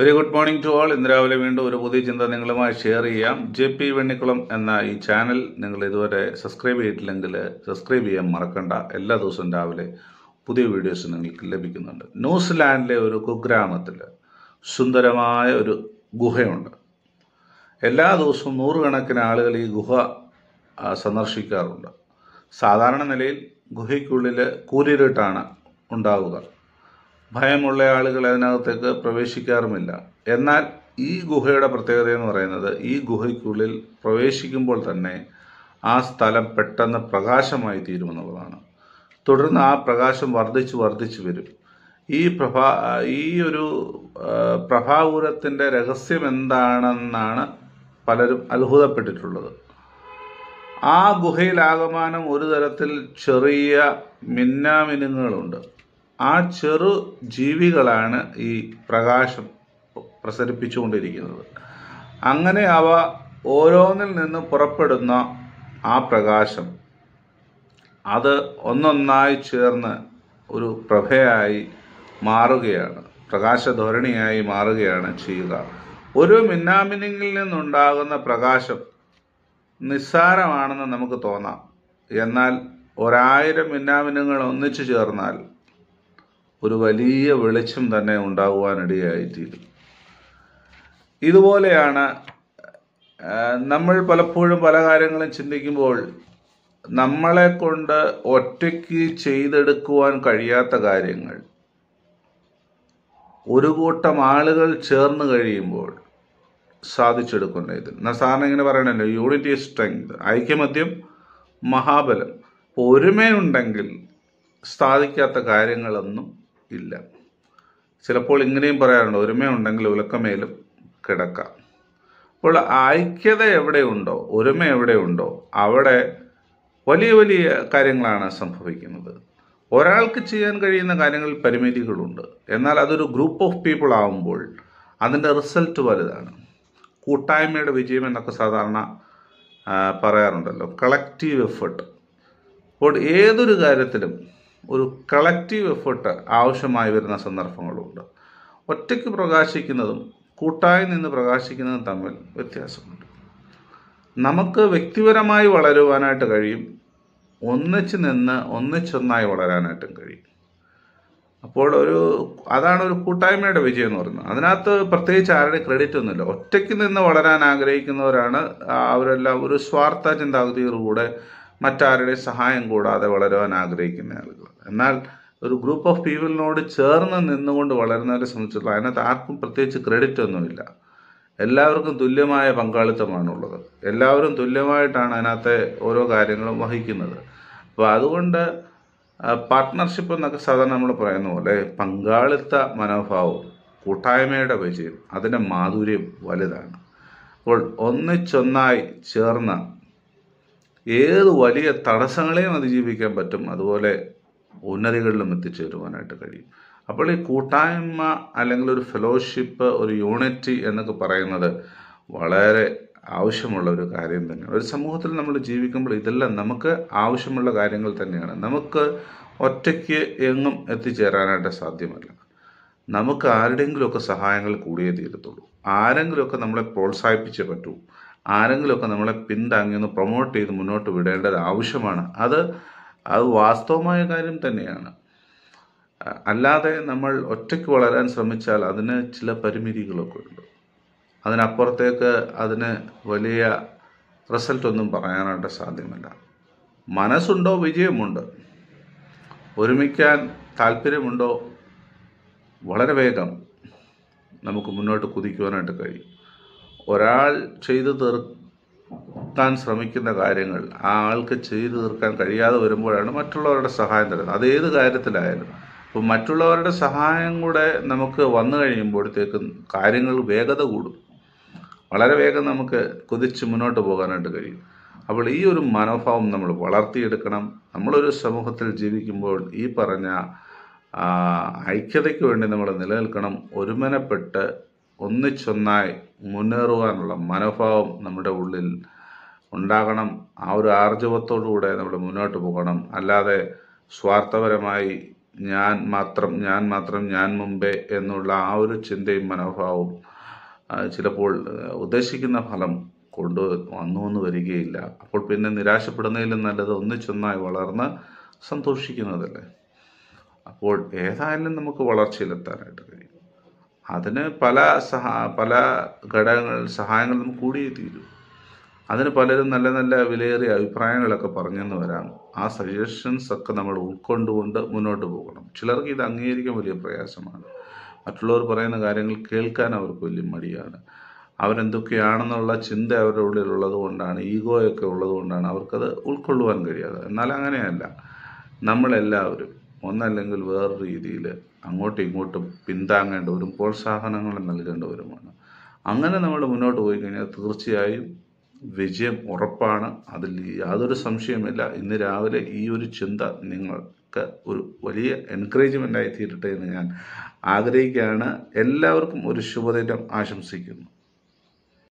very good morning to all ഇന്ന് രാവിലെ വീണ്ടും ഒരു പുതിയ ചിന്ത നിങ്ങളുമായി ഷെയർ ചെയ്യാം ജെ പി വെണ്ണിക്കുളം എന്ന ഈ ചാനൽ നിങ്ങൾ ഇതുവരെ സബ്സ്ക്രൈബ് ചെയ്തിട്ടില്ലെങ്കിൽ സബ്സ്ക്രൈബ് ചെയ്യാൻ മറക്കണ്ട എല്ലാ ദിവസവും രാവിലെ പുതിയ വീഡിയോസ് നിങ്ങൾക്ക് ലഭിക്കുന്നുണ്ട് ന്യൂസിലാൻഡിലെ ഒരു കുഗ്രാമത്തിൽ സുന്ദരമായ ഒരു ഗുഹയുണ്ട് എല്ലാ ദിവസവും നൂറുകണക്കിന് ആളുകൾ ഈ ഗുഹ സന്ദർശിക്കാറുണ്ട് സാധാരണ നിലയിൽ ഗുഹയ്ക്കുള്ളിൽ കൂരിരുട്ടാണ് ഉണ്ടാവുക ഭയമുള്ള ആളുകൾ അതിനകത്തേക്ക് പ്രവേശിക്കാറുമില്ല എന്നാൽ ഈ ഗുഹയുടെ പ്രത്യേകത എന്ന് പറയുന്നത് ഈ ഗുഹയ്ക്കുള്ളിൽ പ്രവേശിക്കുമ്പോൾ തന്നെ ആ സ്ഥലം പെട്ടെന്ന് പ്രകാശമായി തീരുമെന്നുള്ളതാണ് തുടർന്ന് ആ പ്രകാശം വർദ്ധിച്ചു വർദ്ധിച്ചു വരും ഈ പ്രഭാ ഈ ഒരു പ്രഭാപൂരത്തിൻ്റെ രഹസ്യം എന്താണെന്നാണ് പലരും അത്ഭുതപ്പെട്ടിട്ടുള്ളത് ആ ഗുഹയിലാകമാനം ഒരു തരത്തിൽ ചെറിയ മിന്നാമിനുങ്ങളുണ്ട് ആ ചെറു ജീവികളാണ് ഈ പ്രകാശം പ്രസരിപ്പിച്ചുകൊണ്ടിരിക്കുന്നത് അങ്ങനെ അവ ഓരോന്നിൽ നിന്ന് പുറപ്പെടുന്ന ആ പ്രകാശം അത് ഒന്നൊന്നായി ചേർന്ന് ഒരു പ്രഭയായി മാറുകയാണ് പ്രകാശധോരണിയായി മാറുകയാണ് ചെയ്യുക ഒരു മിന്നാമിനിങ്ങിൽ നിന്നുണ്ടാകുന്ന പ്രകാശം നിസ്സാരമാണെന്ന് നമുക്ക് തോന്നാം എന്നാൽ ഒരായിരം മിന്നാമിനുകൾ ഒന്നിച്ചു ചേർന്നാൽ ഒരു വലിയ വെളിച്ചം തന്നെ ഉണ്ടാകുവാനിടയായിത്തീരും ഇതുപോലെയാണ് നമ്മൾ പലപ്പോഴും പല കാര്യങ്ങളും ചിന്തിക്കുമ്പോൾ നമ്മളെ കൊണ്ട് ഒറ്റയ്ക്ക് ചെയ്തെടുക്കുവാൻ കഴിയാത്ത കാര്യങ്ങൾ ഒരു കൂട്ടം ആളുകൾ ചേർന്ന് കഴിയുമ്പോൾ സാധിച്ചെടുക്കുന്ന ഇത് എന്നാൽ സാറിന് ഇങ്ങനെ പറയണല്ലോ യൂണിറ്റി സ്ട്രെങ്ത് ഐക്യമദ്യം മഹാബലം ഒരുമയുണ്ടെങ്കിൽ സാധിക്കാത്ത കാര്യങ്ങളൊന്നും ഇല്ല ചിലപ്പോൾ ഇങ്ങനെയും പറയാറുണ്ട് ഒരുമയുണ്ടെങ്കിൽ ഉലക്കമേലും കിടക്കാം അപ്പോൾ ഐക്യത എവിടെയുണ്ടോ ഒരുമ എവിടെയുണ്ടോ അവിടെ വലിയ വലിയ കാര്യങ്ങളാണ് സംഭവിക്കുന്നത് ഒരാൾക്ക് ചെയ്യാൻ കഴിയുന്ന കാര്യങ്ങളിൽ പരിമിതികളുണ്ട് എന്നാൽ അതൊരു ഗ്രൂപ്പ് ഓഫ് പീപ്പിൾ ആവുമ്പോൾ അതിൻ്റെ റിസൾട്ട് വലുതാണ് കൂട്ടായ്മയുടെ വിജയം എന്നൊക്കെ സാധാരണ പറയാറുണ്ടല്ലോ കളക്റ്റീവ് എഫേർട്ട് അപ്പോൾ ഏതൊരു കാര്യത്തിലും ഒരു കളക്റ്റീവ് എഫേർട്ട് ആവശ്യമായി വരുന്ന സന്ദർഭങ്ങളുണ്ട് ഒറ്റയ്ക്ക് പ്രകാശിക്കുന്നതും കൂട്ടായി നിന്ന് പ്രകാശിക്കുന്നതും തമ്മിൽ വ്യത്യാസമുണ്ട് നമുക്ക് വ്യക്തിപരമായി വളരുവാനായിട്ട് കഴിയും ഒന്നിച്ച് നിന്ന് ഒന്നിച്ചൊന്നായി വളരാനായിട്ടും കഴിയും അപ്പോൾ ഒരു അതാണ് ഒരു കൂട്ടായ്മയുടെ വിജയം എന്ന് പറയുന്നത് അതിനകത്ത് പ്രത്യേകിച്ച് ആരുടെ ക്രെഡിറ്റ് ഒന്നുമില്ല ഒറ്റയ്ക്ക് നിന്ന് വളരാൻ ആഗ്രഹിക്കുന്നവരാണ് അവരെല്ലാം ഒരു സ്വാർത്ഥ ചിന്താഗതിയോടുകൂടെ മറ്റാരുടെ സഹായം കൂടാതെ വളരുവാൻ ആഗ്രഹിക്കുന്ന ആളുകൾ എന്നാൽ ഒരു ഗ്രൂപ്പ് ഓഫ് പീപ്പിളിനോട് ചേർന്ന് നിന്നുകൊണ്ട് വളരുന്നവരെ സംബന്ധിച്ചിടത്തോളം അതിനകത്ത് ആർക്കും പ്രത്യേകിച്ച് ക്രെഡിറ്റ് ഒന്നുമില്ല എല്ലാവർക്കും തുല്യമായ പങ്കാളിത്തമാണുള്ളത് എല്ലാവരും തുല്യമായിട്ടാണ് അതിനകത്തെ ഓരോ കാര്യങ്ങളും വഹിക്കുന്നത് അപ്പോൾ അതുകൊണ്ട് പാർട്ട്ണർഷിപ്പ് എന്നൊക്കെ സാധാരണ നമ്മൾ പറയുന്ന പോലെ പങ്കാളിത്ത മനോഭാവവും കൂട്ടായ്മയുടെ പരിചയം അതിൻ്റെ മാധുര്യം വലുതാണ് അപ്പോൾ ഒന്നിച്ചൊന്നായി ചേർന്ന ഏത് വലിയ തടസ്സങ്ങളെയും അതിജീവിക്കാൻ പറ്റും അതുപോലെ ഉന്നതികളിലും എത്തിച്ചേരുവാനായിട്ട് കഴിയും അപ്പോൾ ഈ കൂട്ടായ്മ അല്ലെങ്കിൽ ഒരു ഫെലോഷിപ്പ് ഒരു യൂണിറ്റി എന്നൊക്കെ പറയുന്നത് വളരെ ആവശ്യമുള്ള ഒരു കാര്യം തന്നെയാണ് ഒരു സമൂഹത്തിൽ നമ്മൾ ജീവിക്കുമ്പോൾ ഇതെല്ലാം നമുക്ക് ആവശ്യമുള്ള കാര്യങ്ങൾ തന്നെയാണ് നമുക്ക് ഒറ്റയ്ക്ക് എങ്ങും എത്തിച്ചേരാനായിട്ട് സാധ്യമല്ല നമുക്ക് ആരുടെയെങ്കിലുമൊക്കെ സഹായങ്ങൾ കൂടിയേ തീരത്തുള്ളൂ ആരെങ്കിലുമൊക്കെ നമ്മളെ പ്രോത്സാഹിപ്പിച്ചേ പറ്റൂ ആരെങ്കിലുമൊക്കെ നമ്മളെ പിന്താങ്ങി ഒന്ന് പ്രൊമോട്ട് ചെയ്ത് മുന്നോട്ട് വിടേണ്ടത് ആവശ്യമാണ് അത് അത് വാസ്തവമായ കാര്യം തന്നെയാണ് അല്ലാതെ നമ്മൾ ഒറ്റയ്ക്ക് വളരാൻ ശ്രമിച്ചാൽ അതിന് ചില പരിമിതികളൊക്കെ ഉണ്ട് അതിനപ്പുറത്തേക്ക് അതിന് വലിയ റിസൾട്ട് ഒന്നും പറയാനായിട്ട് സാധ്യമല്ല മനസ്സുണ്ടോ വിജയമുണ്ട് ഒരുമിക്കാൻ താല്പര്യമുണ്ടോ വളരെ വേഗം നമുക്ക് മുന്നോട്ട് കുതിക്കുവാനായിട്ട് കഴിയും ഒരാൾ ചെയ്തു തീർക്കാൻ ശ്രമിക്കുന്ന കാര്യങ്ങൾ ആ ആൾക്ക് ചെയ്തു തീർക്കാൻ കഴിയാതെ വരുമ്പോഴാണ് മറ്റുള്ളവരുടെ സഹായം തരുന്നത് അത് ഏത് കാര്യത്തിലായാലും അപ്പം മറ്റുള്ളവരുടെ സഹായം കൂടെ നമുക്ക് വന്നു കഴിയുമ്പോഴത്തേക്കും കാര്യങ്ങൾ വേഗത കൂടും വളരെ വേഗം നമുക്ക് കുതിച്ച് മുന്നോട്ട് പോകാനായിട്ട് കഴിയും അപ്പോൾ ഈ ഒരു മനോഭാവം നമ്മൾ വളർത്തിയെടുക്കണം നമ്മളൊരു സമൂഹത്തിൽ ജീവിക്കുമ്പോൾ ഈ പറഞ്ഞ ഐക്യതയ്ക്ക് വേണ്ടി നമ്മൾ നിലനിൽക്കണം ഒരുമനപ്പെട്ട് ഒന്നിച്ചൊന്നായി മുന്നേറുവാനുള്ള മനോഭാവം നമ്മുടെ ഉള്ളിൽ ഉണ്ടാകണം ആ ഒരു ആർജവത്തോടുകൂടെ നമ്മൾ മുന്നോട്ട് പോകണം അല്ലാതെ സ്വാർത്ഥപരമായി ഞാൻ മാത്രം ഞാൻ മാത്രം ഞാൻ മുമ്പേ എന്നുള്ള ആ ഒരു ചിന്തയും മനോഭാവവും ചിലപ്പോൾ ഉദ്ദേശിക്കുന്ന ഫലം കൊണ്ട് വന്നു എന്ന് വരികയില്ല അപ്പോൾ പിന്നെ നിരാശപ്പെടുന്നതിലും നല്ലത് ഒന്നിച്ചൊന്നായി വളർന്ന് സന്തോഷിക്കുന്നതല്ലേ അപ്പോൾ ഏതായാലും നമുക്ക് വളർച്ചയിലെത്താനായിട്ട് കഴിയും അതിന് പല സഹ പല ഘടകങ്ങൾ സഹായങ്ങളും കൂടിയേ തീരൂ അതിന് പലരും നല്ല നല്ല വിലയേറിയ അഭിപ്രായങ്ങളൊക്കെ പറഞ്ഞെന്ന് വരാം ആ സജഷൻസ് ഒക്കെ നമ്മൾ ഉൾക്കൊണ്ടുകൊണ്ട് മുന്നോട്ട് പോകണം ചിലർക്ക് ഇത് അംഗീകരിക്കാൻ വലിയ പ്രയാസമാണ് മറ്റുള്ളവർ പറയുന്ന കാര്യങ്ങൾ കേൾക്കാൻ അവർക്ക് വലിയ മടിയാണ് അവരെന്തൊക്കെയാണെന്നുള്ള ചിന്ത അവരുടെ ഉള്ളത് കൊണ്ടാണ് ഈഗോയൊക്കെ ഉള്ളത് കൊണ്ടാണ് അവർക്കത് ഉൾക്കൊള്ളുവാൻ കഴിയാതെ എന്നാൽ അങ്ങനെയല്ല നമ്മളെല്ലാവരും ഒന്നല്ലെങ്കിൽ വേറെ രീതിയിൽ അങ്ങോട്ടും ഇങ്ങോട്ടും പിന്താങ്ങേണ്ടവരും പ്രോത്സാഹനങ്ങൾ നൽകേണ്ടവരുമാണ് അങ്ങനെ നമ്മൾ മുന്നോട്ട് പോയി കഴിഞ്ഞാൽ തീർച്ചയായും വിജയം ഉറപ്പാണ് അതിൽ യാതൊരു സംശയമില്ല ഇന്ന് രാവിലെ ഈ ഒരു ചിന്ത നിങ്ങൾക്ക് ഒരു വലിയ എൻകറേജ്മെൻ്റായി തീരട്ടെ എന്ന് ഞാൻ ആഗ്രഹിക്കുകയാണ് എല്ലാവർക്കും ഒരു ശുഭദിനം ആശംസിക്കുന്നു